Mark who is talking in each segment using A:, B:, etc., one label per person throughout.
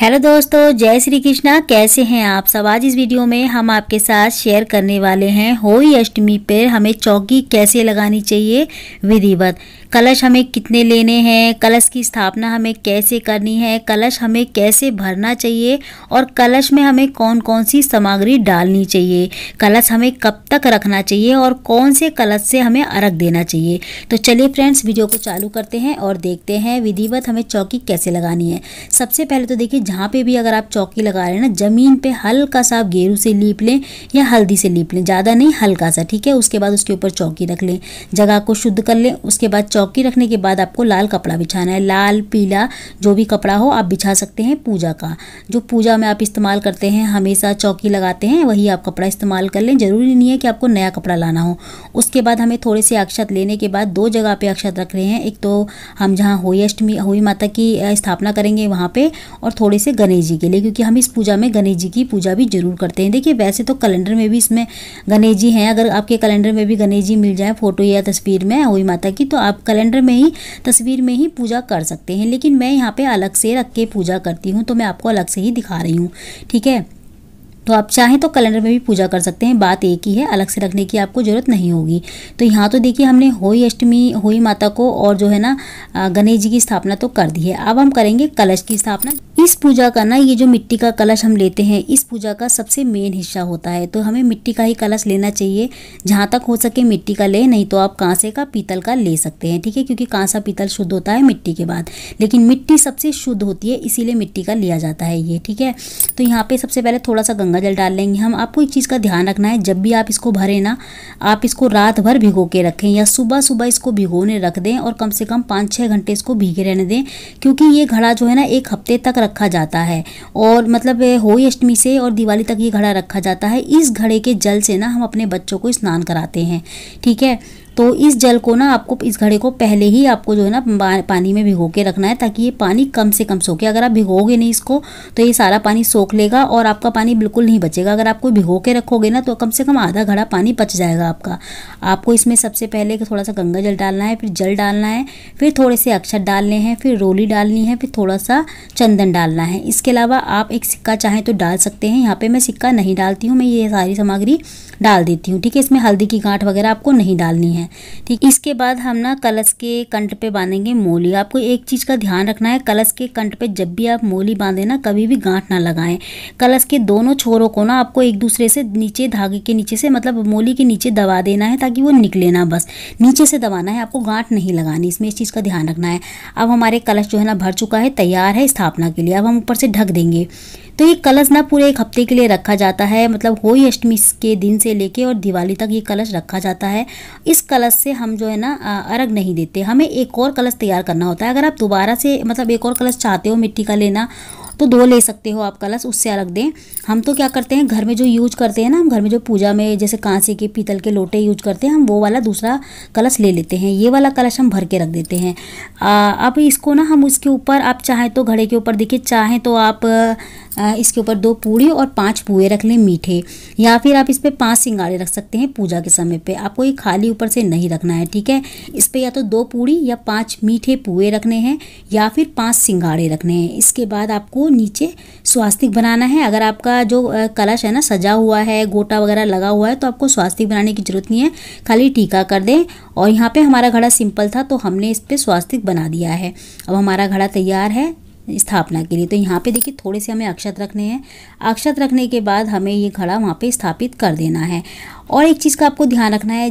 A: hello दोस्तों जय श्री कृष्णा कैसे हैं आप सब आज इस वीडियो में हम आपके साथ शेयर करने वाले हैं होली अष्टमी पर हमें चौकी कैसे लगानी चाहिए विधिवत कलश हमें कितने लेने हैं कलश की स्थापना हमें कैसे करनी है कलश हमें कैसे भरना चाहिए और कलश में हमें कौन कौन सी सामग्री डालनी चाहिए कलश हमें कब तक रखना चाहिए और कौन से कलश से हमें अर्घ देना चाहिए तो चलिए फ्रेंड्स वीडियो को चालू करते हैं और देखते हैं विधिवत हमें चौकी कैसे लगानी है सबसे पहले तो देखिए जहाँ पे भी अगर आप चौकी लगा रहे हैं ना ज़मीन पे हल्का सा आप गेरू से लीप लें या हल्दी से लीप लें ज़्यादा नहीं हल्का सा ठीक है उसके बाद उसके ऊपर चौकी रख लें जगह को शुद्ध कर लें उसके बाद चौकी रखने के बाद आपको लाल कपड़ा बिछाना है लाल पीला जो भी कपड़ा हो आप बिछा सकते हैं पूजा का जो पूजा में आप इस्तेमाल करते हैं हमेशा चौकी लगाते हैं वही आप कपड़ा इस्तेमाल कर लें ज़रूरी नहीं है कि आपको नया कपड़ा लाना हो उसके बाद हमें थोड़े से अक्षत लेने के बाद दो जगह पर अक्षत रख रहे हैं एक तो हम जहाँ होई अष्टमी होई माता की स्थापना करेंगे वहाँ पे और थोड़े थोड़े से गणेश जी के लिए क्योंकि हम इस पूजा में गणेश जी की पूजा भी जरूर करते हैं देखिए वैसे तो कैलेंडर में भी इसमें गणेश जी हैं अगर आपके कैलेंडर में भी गणेश जी मिल जाए फोटो या तस्वीर में हुई माता की तो आप कैलेंडर में ही तस्वीर में ही पूजा कर सकते हैं लेकिन मैं यहाँ पर अलग से रख के पूजा करती हूँ तो मैं आपको अलग से ही दिखा रही हूँ ठीक है तो आप चाहें तो कैलेंडर में भी पूजा कर सकते हैं बात एक ही है अलग से रखने की आपको ज़रूरत नहीं होगी तो यहाँ तो देखिए हमने होई अष्टमी होई माता को और जो है ना गणेश जी की स्थापना तो कर दी है अब हम करेंगे कलश की स्थापना इस पूजा का ना ये जो मिट्टी का कलश हम लेते हैं इस पूजा का सबसे मेन हिस्सा होता है तो हमें मिट्टी का ही कलश लेना चाहिए जहाँ तक हो सके मिट्टी का ले नहीं तो आप कांसे का पीतल का ले सकते हैं ठीक है क्योंकि कांसा पीतल शुद्ध होता है मिट्टी के बाद लेकिन मिट्टी सबसे शुद्ध होती है इसीलिए मिट्टी का लिया जाता है ये ठीक है तो यहाँ पर सबसे पहले थोड़ा सा गंगा जल डाल लेंगे हम आपको एक चीज़ का ध्यान रखना है जब भी आप इसको भरें ना आप इसको रात भर भिगो के रखें या सुबह सुबह इसको भिगोने रख दें और कम से कम पाँच छः घंटे इसको भीगे रहने दें क्योंकि ये घड़ा जो है ना एक हफ्ते तक रखा जाता है और मतलब होली अष्टमी से और दिवाली तक ये घड़ा रखा जाता है इस घड़े के जल से ना हम अपने बच्चों को स्नान कराते हैं ठीक है तो इस जल को ना आपको इस घड़े को पहले ही आपको जो है ना पानी में भिगो के रखना है ताकि ये पानी कम से कम सोखे अगर आप भिगोगे नहीं इसको तो ये सारा पानी सोख लेगा और आपका पानी बिल्कुल नहीं बचेगा अगर आपको भिगो के रखोगे ना तो कम से कम आधा घड़ा पानी बच जाएगा आपका आपको इसमें सबसे पहले थोड़ा सा गंगा जल डालना है फिर जल डालना है फिर थोड़े से अक्षर डालने हैं फिर रोली डालनी है फिर थोड़ा सा चंदन डालना है इसके अलावा आप एक सिक्का चाहें तो डाल सकते हैं यहाँ पर मैं सिक्का नहीं डालती हूँ मैं ये सारी सामग्री डाल देती हूँ ठीक है इसमें हल्दी की गांठ वगैरह आपको नहीं डालनी है हैं ठीक इसके बाद हम ना कलश के कंठ पे बांधेंगे मोली आपको एक चीज़ का ध्यान रखना है कलश के कंठ पे जब भी आप मोली बांधे ना कभी भी गांठ ना लगाएं कलश के दोनों छोरों को ना आपको एक दूसरे से नीचे धागे के नीचे से मतलब मोली के नीचे दबा देना है ताकि वो निकले ना बस नीचे से दबाना है आपको गांठ नहीं लगानी इसमें इस चीज़ का ध्यान रखना है अब हमारे कलश जो है ना भर चुका है तैयार है स्थापना के लिए अब हम ऊपर से ढक देंगे तो ये कलश ना पूरे एक हफ्ते के लिए रखा जाता है मतलब होली अष्टमी के दिन से लेके और दिवाली तक ये कलश रखा जाता है इस कलश से हम जो है ना अर्घ नहीं देते हमें एक और कलश तैयार करना होता है अगर आप दोबारा से मतलब एक और कलश चाहते हो मिट्टी का लेना तो दो ले सकते हो आप कलश उससे अलग दें हम तो क्या करते हैं घर में जो यूज करते हैं ना हम घर में जो पूजा में जैसे कांसे के पीतल के लोटे यूज करते हैं हम वो वाला दूसरा कलश ले लेते हैं ये वाला कलश हम भर के रख देते हैं अब इसको ना हम उसके ऊपर आप चाहें तो घड़े के ऊपर देखिए चाहें तो आप इसके ऊपर दो पूड़ी और पांच पुए रख लें मीठे या फिर आप इस पर पाँच सिंगाड़े रख सकते हैं पूजा के समय पे आपको ये खाली ऊपर से नहीं रखना है ठीक है इस पर या तो दो पूड़ी या पांच मीठे पुए रखने हैं या फिर पांच सिंगाड़े रखने हैं इसके बाद आपको नीचे स्वास्तिक बनाना है अगर आपका जो कलश है ना सजा हुआ है गोटा वगैरह लगा हुआ है तो आपको स्वास्तिक बनाने की ज़रूरत नहीं है खाली टीका कर दें और यहाँ पे हमारा घड़ा सिंपल था तो हमने इस पर स्वास्तिक बना दिया है अब हमारा घड़ा तैयार है स्थापना के लिए तो यहाँ पे देखिए थोड़े से हमें अक्षत रखने हैं अक्षत रखने के बाद हमें ये घड़ा वहाँ पे स्थापित कर देना है और एक चीज़ का आपको ध्यान रखना है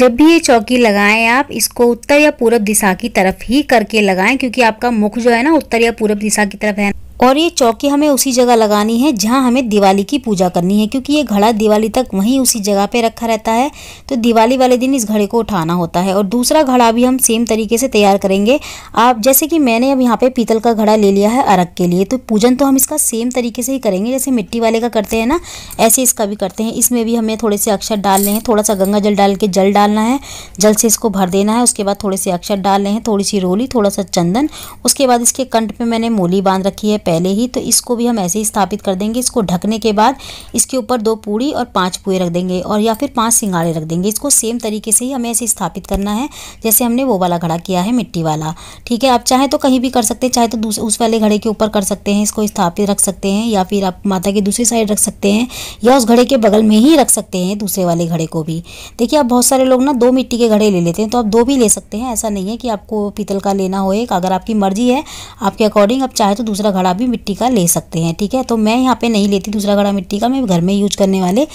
A: जब भी ये चौकी लगाएं आप इसको उत्तर या पूर्व दिशा की तरफ ही करके लगाएं क्योंकि आपका मुख जो है ना उत्तर या पूर्व दिशा की तरफ है और ये चौकी हमें उसी जगह लगानी है जहाँ हमें दिवाली की पूजा करनी है क्योंकि ये घड़ा दिवाली तक वहीं उसी जगह पे रखा रहता है तो दिवाली वाले दिन इस घड़े को उठाना होता है और दूसरा घड़ा भी हम सेम तरीके से तैयार करेंगे आप जैसे कि मैंने अब यहाँ पे पीतल का घड़ा ले लिया है अरग के लिए तो पूजन तो हम इसका सेम तरीके से ही करेंगे जैसे मिट्टी वाले का करते हैं ना ऐसे इसका भी करते हैं इसमें भी हमें थोड़े से अक्षर डालने हैं थोड़ा सा गंगा जल डाल के जल डालना है जल से इसको भर देना है उसके बाद थोड़े से अक्षर डालने हैं थोड़ी सी रोली थोड़ा सा चंदन उसके बाद इसके कंठ पर मैंने मोली बांध रखी है पहले ही तो इसको भी हम ऐसे ही स्थापित कर देंगे इसको ढकने के बाद इसके ऊपर दो पूड़ी और पांच पुए रख देंगे और या फिर पांच सिंगाड़े रख देंगे इसको सेम तरीके से ही हमें ऐसे स्थापित करना है जैसे हमने वो वाला घड़ा किया है मिट्टी वाला ठीक है आप चाहे तो कहीं भी कर सकते हैं चाहे तो उस वाले घड़े के ऊपर कर सकते हैं इसको स्थापित रख सकते हैं या फिर आप माता की दूसरी साइड रख सकते हैं या उस घड़े के बगल में ही रख सकते हैं दूसरे वाले घड़े को भी देखिए आप बहुत सारे लोग ना दो मिट्टी के घड़े ले लेते हैं तो आप दो भी ले सकते हैं ऐसा नहीं है कि आपको पीतल का लेना हो एक अगर आपकी मर्जी है आपके अकॉर्डिंग आप चाहे तो दूसरा घड़ा भी भी मिट्टी का ले सकते हैं ठीक है तो मैं यहाँ पे नहीं लेती दूसरा घड़ा मिट्टी का मैं घर में यूज करने वाले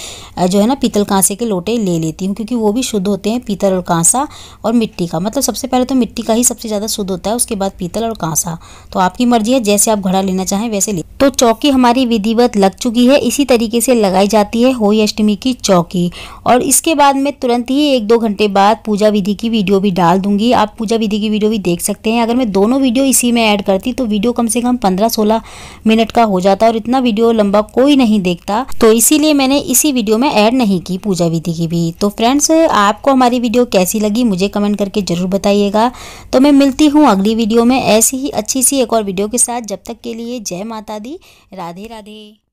A: जो है ना पीतल कांसे के लोटे ले लेती हूँ क्योंकि वो भी शुद्ध होते हैं पीतल और कांसा और मिट्टी का मतलब सबसे पहले तो मिट्टी का ही सबसे ज़्यादा शुद्ध होता है उसके बाद पीतल और कांसा तो आपकी मर्जी है जैसे आप घड़ा लेना चाहें वैसे ले तो चौकी हमारी विधिवत लग चुकी है इसी तरीके से लगाई जाती है होई अष्टमी की चौकी और इसके बाद मैं तुरंत ही एक दो घंटे बाद पूजा विधि की वीडियो भी डाल दूंगी आप पूजा विधि की वीडियो भी देख सकते हैं अगर मैं दोनों वीडियो इसी में ऐड करती तो वीडियो कम से कम पंद्रह सोलह पंद्रह मिनट का हो जाता और इतना वीडियो लंबा कोई नहीं देखता तो इसीलिए मैंने इसी वीडियो में ऐड नहीं की पूजा विधि की भी तो फ्रेंड्स आपको हमारी वीडियो कैसी लगी मुझे कमेंट करके ज़रूर बताइएगा तो मैं मिलती हूँ अगली वीडियो में ऐसी ही अच्छी सी एक और वीडियो के साथ जब तक के लिए जय माता दी राधे राधे